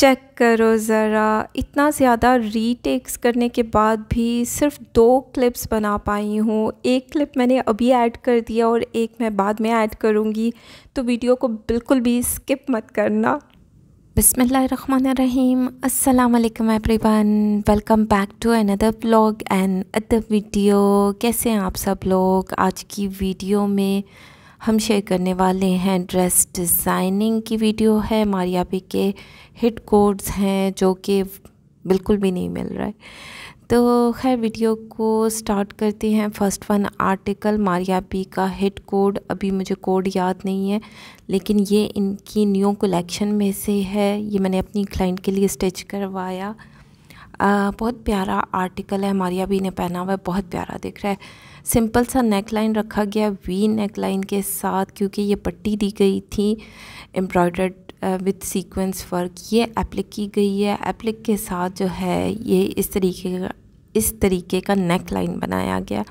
check करो ज़रा इतना ज़्यादा रीटेक्स करने के बाद भी सिर्फ दो क्लिप्स बना पाई हूँ एक क्लिप मैंने अभी ऐड कर दिया और एक मैं बाद में ऐड करूँगी तो वीडियो को बिल्कुल भी स्किप मत करना बिसमीम अल्लाम everyone welcome back to another blog and other video कैसे हैं आप सब लोग आज की वीडियो में हम शेयर करने वाले हैं ड्रेस डिज़ाइनिंग की वीडियो है मारियापी के हिट कोड्स हैं जो कि बिल्कुल भी नहीं मिल रहा है तो खैर वीडियो को स्टार्ट करते हैं फर्स्ट वन आर्टिकल मारियापी का हिट कोड अभी मुझे कोड याद नहीं है लेकिन ये इनकी न्यू कलेक्शन में से है ये मैंने अपनी क्लाइंट के लिए स्टिच करवाया आ, बहुत प्यारा आर्टिकल है मारियापी ने पहना हुआ है बहुत प्यारा दिख रहा है सिंपल सा नेक लाइन रखा गया वी नेक लाइन के साथ क्योंकि ये पट्टी दी गई थी एम्ब्रॉयडर्ड विथ सीक्वेंस वर्क ये एप्लिक की गई है एप्लिक के साथ जो है ये इस तरीके का इस तरीके का नेक लाइन बनाया गया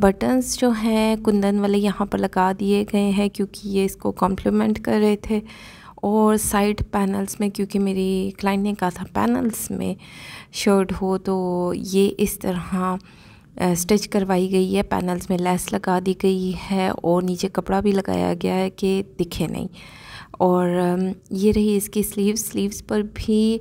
बटन्स uh, जो हैं कुंदन वाले यहाँ पर लगा दिए गए हैं क्योंकि ये इसको कॉम्प्लीमेंट कर रहे थे और साइड पैनल्स में क्योंकि मेरी क्लाइंट ने कहा था पैनल्स में शर्ट हो तो ये इस तरह स्टिच करवाई गई है पैनल्स में लेस लगा दी गई है और नीचे कपड़ा भी लगाया गया है कि दिखे नहीं और ये रही इसकी स्लीव्स स्लीव्स पर भी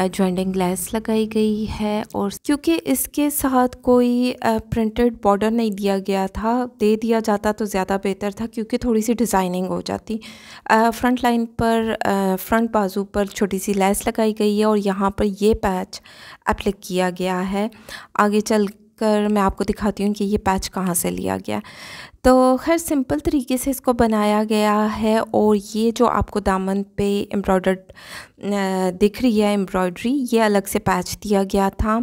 ज्वाइंटिंग लेस लगाई गई है और क्योंकि इसके साथ कोई प्रिंटेड बॉर्डर नहीं दिया गया था दे दिया जाता तो ज़्यादा बेहतर था क्योंकि थोड़ी सी डिज़ाइनिंग हो जाती फ्रंट लाइन पर फ्रंट बाजू पर छोटी सी लेस लगाई गई है और यहाँ पर ये पैच अप्लिक किया गया है आगे चल कर मैं आपको दिखाती हूँ कि ये पैच कहाँ से लिया गया तो खैर सिंपल तरीके से इसको बनाया गया है और ये जो आपको दामन पे एम्ब्रॉयडर्ड दिख रही है एम्ब्रॉयडरी ये अलग से पैच दिया गया था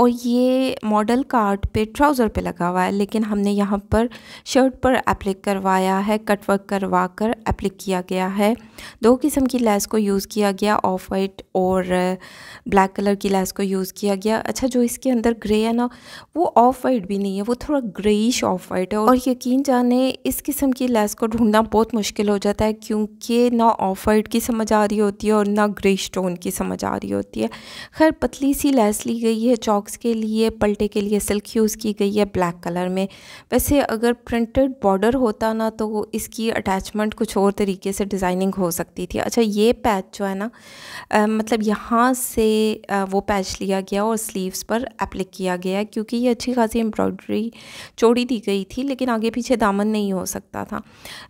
और ये मॉडल कार्ड पे ट्राउज़र पे लगा हुआ है लेकिन हमने यहाँ पर शर्ट पर अप्लिक करवाया है कटवर्क करवा कर अप्लिक किया गया है दो किस्म की लैस को यूज़ किया गया ऑफ वाइट और ब्लैक uh, कलर की लैस को यूज़ किया गया अच्छा जो इसके अंदर ग्रे है ना वो ऑफ वाइट भी नहीं है वो थोड़ा ग्रेइश ऑफ वाइट है और यकीन जाने इस किस्म की लैस को ढूंढना बहुत मुश्किल हो जाता है क्योंकि ना ऑफ वाइट की समझ आ रही होती है और ना ग्रे स्टोन की समझ आ रही होती है खैर पतली सी लैस ली गई है चौक बॉक्स के लिए पलटे के लिए सिल्क यूज़ की गई है ब्लैक कलर में वैसे अगर प्रिंटेड बॉर्डर होता ना तो इसकी अटैचमेंट कुछ और तरीके से डिज़ाइनिंग हो सकती थी अच्छा ये पैच जो है ना आ, मतलब यहाँ से आ, वो पैच लिया गया और स्लीव्स पर अप्लिक किया गया क्योंकि ये अच्छी खासी एम्ब्रॉयड्री चोड़ी दी गई थी लेकिन आगे पीछे दामन नहीं हो सकता था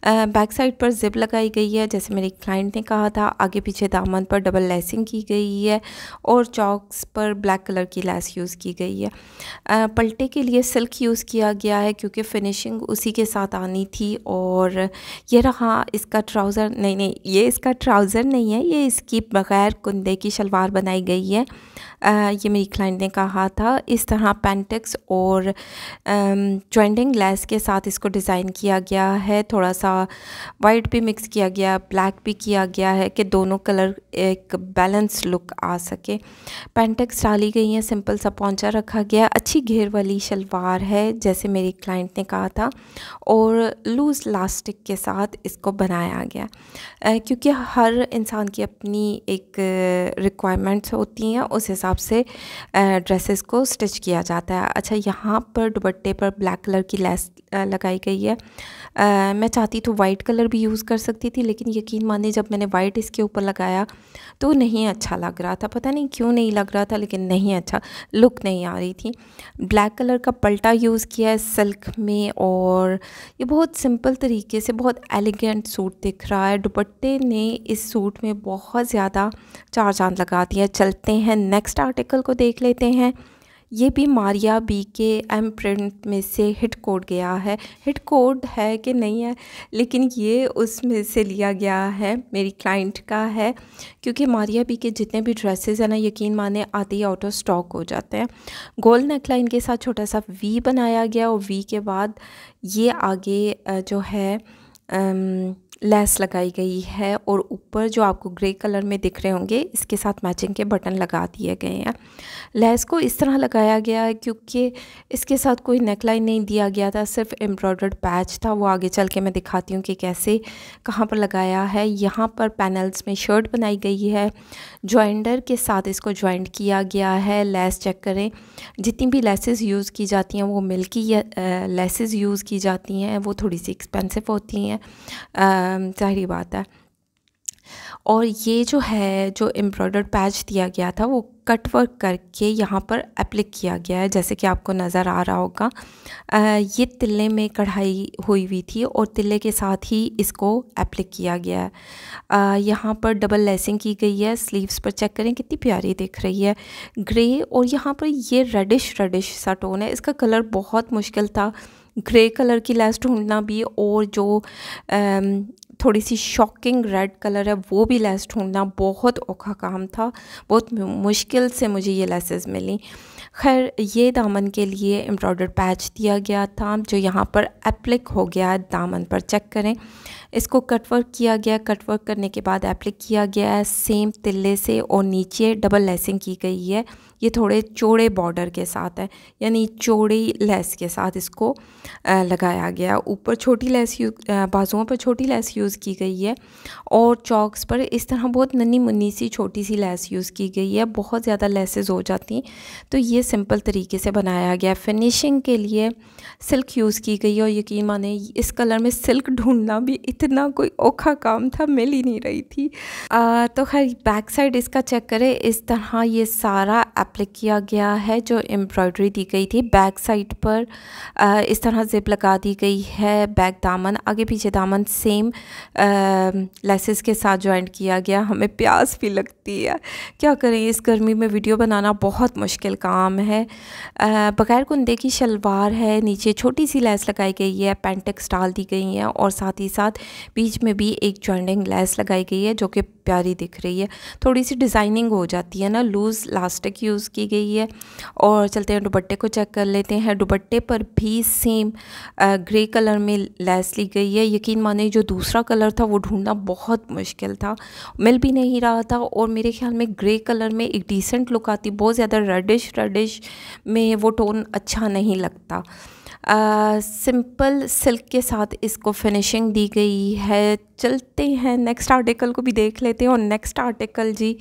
आ, बैक साइड पर जिप लगाई गई है जैसे मेरे क्लाइंट ने कहा था आगे पीछे दामन पर डबल लेसिंग की गई है और चौक्स पर ब्लैक कलर की लैस यूज़ की गई है पलटे के लिए सिल्क यूज़ किया गया है क्योंकि फिनिशिंग उसी के साथ आनी थी और ये रहा इसका ट्राउज़र नहीं नहीं ये इसका ट्राउज़र नहीं है ये इसकी बग़ैर कुंदे की शलवार बनाई गई है ये मेरी क्लाइंट ने कहा था इस तरह पेंटिक्स और ट्रेंडिंग लेस के साथ इसको डिज़ाइन किया गया है थोड़ा सा वाइट भी मिक्स किया गया ब्लैक भी किया गया है कि दोनों कलर एक बैलेंस लुक आ सके पेंटिक्स डाली गई हैं सिंपल सा पौचा रखा गया अच्छी घेर वाली शलवार है जैसे मेरी क्लाइंट ने कहा था और लूज़ लास्टिक के साथ इसको बनाया गया क्योंकि हर इंसान की अपनी एक रिक्वायरमेंट्स होती हैं उस हिसाब हिसाब से ड्रेसेस को स्टिच किया जाता है अच्छा यहाँ पर दुपट्टे पर ब्लैक कलर की लेस लगाई गई है आ, मैं चाहती तो वाइट कलर भी यूज़ कर सकती थी लेकिन यकीन माने जब मैंने वाइट इसके ऊपर लगाया तो नहीं अच्छा लग रहा था पता नहीं क्यों नहीं लग रहा था लेकिन नहीं अच्छा लुक नहीं आ रही थी ब्लैक कलर का पलटा यूज़ किया है सिल्क में और ये बहुत सिंपल तरीके से बहुत एलिगेंट सूट दिख रहा है दुपट्टे ने इस सूट में बहुत ज़्यादा चार चांद लगा दिया चलते हैं नेक्स्ट आर्टिकल को देख लेते हैं ये भी मारिया बी के एम प्रिंट में से हिट कोड गया है हिट कोड है कि नहीं है लेकिन ये उसमें से लिया गया है मेरी क्लाइंट का है क्योंकि मारिया बी के जितने भी ड्रेसेस हैं ना यकीन माने आते ही आउट ऑफ स्टॉक हो जाते हैं गोल नेकलाइन के साथ छोटा सा वी बनाया गया और वी के बाद ये आगे जो है आम, लेस लगाई गई है और ऊपर जो आपको ग्रे कलर में दिख रहे होंगे इसके साथ मैचिंग के बटन लगा दिए गए हैं लेस को इस तरह लगाया गया है क्योंकि इसके साथ कोई नेकलाइन नहीं दिया गया था सिर्फ एम्ब्रॉयडर्ड पैच था वो आगे चल के मैं दिखाती हूँ कि कैसे कहाँ पर लगाया है यहाँ पर पैनल्स में शर्ट बनाई गई है जॉइंडर के साथ इसको जॉइंट किया गया है लेस चेक करें जितनी भी लेसेज यूज़ की जाती हैं वो मिल्की लेसेज यूज़ की जाती हैं वो थोड़ी सी एक्सपेंसिव होती हैं Um, जाहिर बात है और ये जो है जो एम्ब्रॉयडर्ड पैच दिया गया था वो कट वर्क करके यहाँ पर एप्लिक किया गया है जैसे कि आपको नज़र आ रहा होगा ये तिल्ले में कढ़ाई हुई हुई थी और तिल्ले के साथ ही इसको एप्लिक किया गया है यहाँ पर डबल लेसिंग की गई है स्लीव्स पर चेक करें कितनी प्यारी दिख रही है ग्रे और यहाँ पर ये रेडिश रेडिश सा टोन है इसका कलर बहुत मुश्किल था ग्रे कलर की लेस ढूंढना भी और जो um, थोड़ी सी शॉकिंग रेड कलर है वो भी लेस ढूंढना बहुत औखा काम था बहुत मुश्किल से मुझे ये लेसेस मिली खैर ये दामन के लिए एम्ब्रॉयडर पैच दिया गया था जो यहाँ पर एप्लिक हो गया है दामन पर चेक करें इसको कटवर्क किया गया कटवर्क करने के बाद एप्लिक किया गया है सेम तिल्ले से और नीचे डबल लेसिंग की गई है ये थोड़े चौड़े बॉर्डर के साथ है यानी चौड़ी लेस के साथ इसको लगाया गया ऊपर छोटी लेस यूज बाजुओं पर छोटी लेस यूज़ की गई है और चौकस पर इस तरह बहुत नन्नी मुन्नी सी छोटी सी लेस यूज़ की गई है बहुत ज़्यादा लेसेज हो जाती हैं तो ये सिंपल तरीके से बनाया गया फिनिशिंग के लिए सिल्क यूज़ की गई और यकीन माने इस कलर में सिल्क ढूंढना भी इतना कोई औखा काम था मिल ही नहीं रही थी आ, तो खैर बैक साइड इसका चेक करें इस तरह ये सारा एप्लिक किया गया है जो एम्ब्रॉयडरी दी गई थी बैक साइड पर आ, इस तरह जिप लगा दी गई है बैक दामन आगे पीछे दामन सेम लेसेस के साथ ज्वाइंट किया गया हमें प्यास भी लगती है क्या करें इस गर्मी में वीडियो बनाना बहुत मुश्किल काम है बग़ैर कुंदे की शलवार है नीचे छोटी सी लेस लगाई गई है पेंटेक्स डाल दी गई हैं और साथ ही साथ बीच में भी एक ज्वाइंडिंग लेस लगाई गई है जो कि प्यारी दिख रही है थोड़ी सी डिज़ाइनिंग हो जाती है ना लूज़ लास्टिक यूज़ की गई है और चलते हैं दुपट्टे को चेक कर लेते हैं दुपट्टे पर भी सेम ग्रे कलर में लेस ली गई है यकीन माने जो दूसरा कलर था वो ढूंढना बहुत मुश्किल था मिल भी नहीं रहा था और मेरे ख्याल में ग्रे कलर में एक डिसेंट लुक आती बहुत ज़्यादा रेडिश रेडिश में वो टोन अच्छा नहीं लगता सिंपल सिल्क के साथ इसको फिनिशिंग दी गई है चलते हैं नेक्स्ट आर्टिकल को भी देख लेते हैं और नेक्स्ट आर्टिकल जी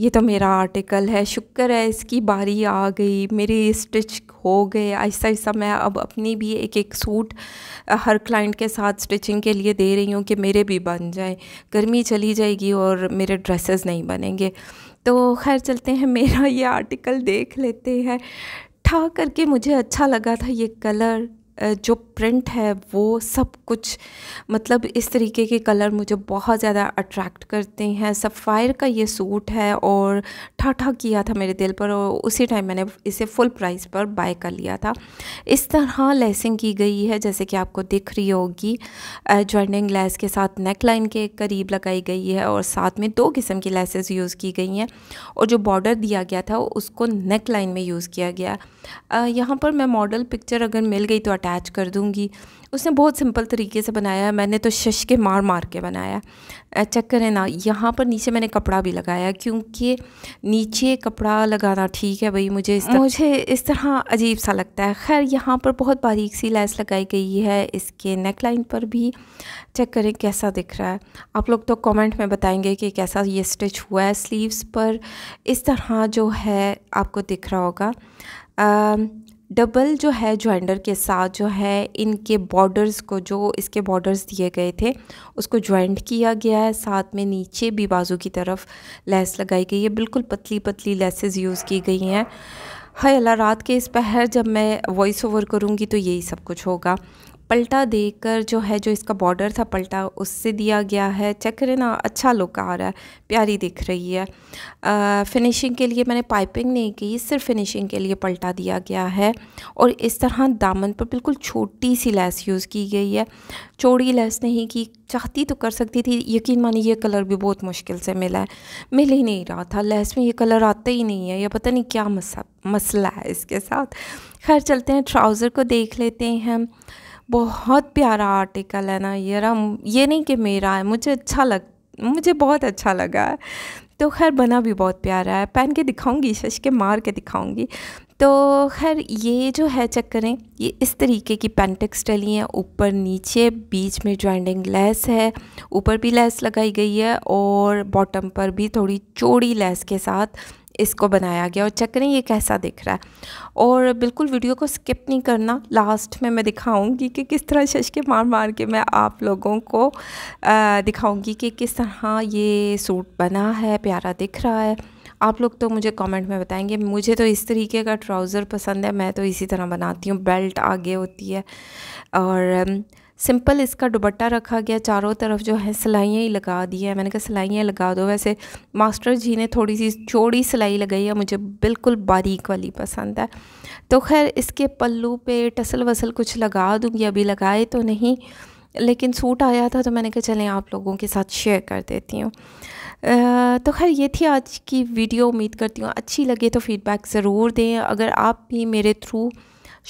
ये तो मेरा आर्टिकल है शुक्र है इसकी बारी आ गई मेरी स्टिच हो गए ऐसा आहिस्ता मैं अब अपनी भी एक एक सूट हर क्लाइंट के साथ स्टिचिंग के लिए दे रही हूँ कि मेरे भी बन जाए गर्मी चली जाएगी और मेरे ड्रेसेस नहीं बनेंगे तो खैर चलते हैं मेरा ये आर्टिकल देख लेते हैं था करके मुझे अच्छा लगा था ये कलर जो प्रिंट है वो सब कुछ मतलब इस तरीके के कलर मुझे बहुत ज़्यादा अट्रैक्ट करते हैं सफ़ायर का ये सूट है और ठाठा किया था मेरे दिल पर और उसी टाइम मैंने इसे फुल प्राइस पर बाय कर लिया था इस तरह लेसिंग की गई है जैसे कि आपको दिख रही होगी जॉइनिंग लेस के साथ नेक लाइन के करीब लगाई गई है और साथ में दो किस्म की लेसेस यूज़ की गई हैं और जो बॉर्डर दिया गया था उसको नेक लाइन में यूज़ किया गया यहाँ पर मैं मॉडल पिक्चर अगर मिल गई तो अटैच कर दूँगी उसने बहुत सिंपल तरीके से बनाया मैंने तो शश के मार मार के बनाया चेक करें ना यहाँ पर नीचे मैंने कपड़ा भी लगाया क्योंकि नीचे कपड़ा लगाना ठीक है भाई मुझे इस तर... मुझे इस तरह अजीब सा लगता है खैर यहाँ पर बहुत बारीक सी लैस लगाई गई है इसके नेक लाइन पर भी चेक करें कैसा दिख रहा है आप लोग तो कमेंट में बताएंगे कि कैसा ये स्टिच हुआ है स्लीव्स पर इस तरह जो है आपको दिख रहा होगा डबल जो है ज्वाइंडर के साथ जो है इनके बॉर्डर्स को जो इसके बॉर्डर्स दिए गए थे उसको ज्वाइंट किया गया है साथ में नीचे भी बाजू की तरफ लेस लगाई गई है बिल्कुल पतली पतली लेसेस यूज़ की गई हैं हाय अल्लाह रात के इस पहर जब मैं वॉइस ओवर करूँगी तो यही सब कुछ होगा पलटा देकर जो है जो इसका बॉर्डर था पलटा उससे दिया गया है चेक करें ना अच्छा लुक आ रहा है प्यारी दिख रही है आ, फिनिशिंग के लिए मैंने पाइपिंग नहीं की सिर्फ फिनिशिंग के लिए पलटा दिया गया है और इस तरह दामन पर बिल्कुल छोटी सी लेस यूज़ की गई है चौड़ी लेस नहीं की चाहती तो कर सकती थी यकीन मानी ये कलर भी बहुत मुश्किल से मिला है मिल ही नहीं रहा था लेस में ये कलर आता ही नहीं है या पता नहीं क्या मसला है इसके साथ खैर चलते हैं ट्राउज़र को देख लेते हैं बहुत प्यारा आर्टिकल है ना ये रहा ये नहीं कि मेरा है मुझे अच्छा लग मुझे बहुत अच्छा लगा है तो खैर बना भी बहुत प्यारा है पहन के दिखाऊंगी शश के मार के दिखाऊंगी तो खैर ये जो है चेक करें ये इस तरीके की पेंटेक्स डली हैं ऊपर नीचे बीच में ज्वाइंडिंग लेस है ऊपर भी लेस लगाई गई है और बॉटम पर भी थोड़ी चौड़ी लेस के साथ इसको बनाया गया और चेक करें ये कैसा दिख रहा है और बिल्कुल वीडियो को स्किप नहीं करना लास्ट में मैं दिखाऊंगी कि किस तरह शशके मार मार के मैं आप लोगों को दिखाऊंगी कि किस तरह ये सूट बना है प्यारा दिख रहा है आप लोग तो मुझे कमेंट में बताएंगे मुझे तो इस तरीके का ट्राउज़र पसंद है मैं तो इसी तरह बनाती हूँ बेल्ट आगे होती है और सिंपल इसका दुबट्टा रखा गया चारों तरफ जो है सिलाइयाँ ही लगा दी है मैंने कहा सिलाइयाँ लगा दो वैसे मास्टर जी ने थोड़ी सी चौड़ी सिलाई लगाई है मुझे बिल्कुल बारीक वाली पसंद है तो खैर इसके पल्लू पे टसल वसल कुछ लगा दूँगी अभी लगाए तो नहीं लेकिन सूट आया था तो मैंने कहा चलें आप लोगों के साथ शेयर कर देती हूँ तो खैर ये थी आज की वीडियो उम्मीद करती हूँ अच्छी लगे तो फीडबैक ज़रूर दें अगर आप भी मेरे थ्रू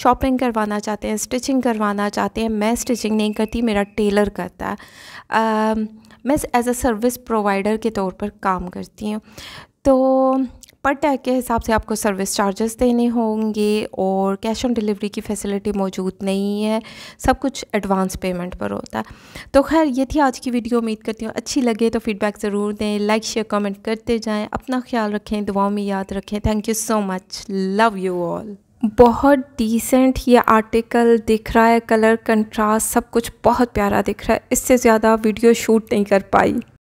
शॉपिंग करवाना चाहते हैं स्टिचिंग करवाना चाहते हैं मैं स्टिचिंग नहीं करती मेरा टेलर करता है मैं एज अ सर्विस प्रोवाइडर के तौर पर काम करती हूँ तो पर टैग के हिसाब से आपको सर्विस चार्जेस देने होंगे और कैश ऑन डिलीवरी की फैसिलिटी मौजूद नहीं है सब कुछ एडवांस पेमेंट पर होता है तो खैर ये थी आज की वीडियो उम्मीद करती हूँ अच्छी लगे तो फीडबैक ज़रूर दें लाइक शेयर कमेंट करते जाएं अपना ख्याल रखें दुआओं में याद रखें thank you so much love you all बहुत डिसेंट ये आर्टिकल दिख रहा है कलर कंट्रास्ट सब कुछ बहुत प्यारा दिख रहा है इससे ज़्यादा वीडियो शूट नहीं कर पाई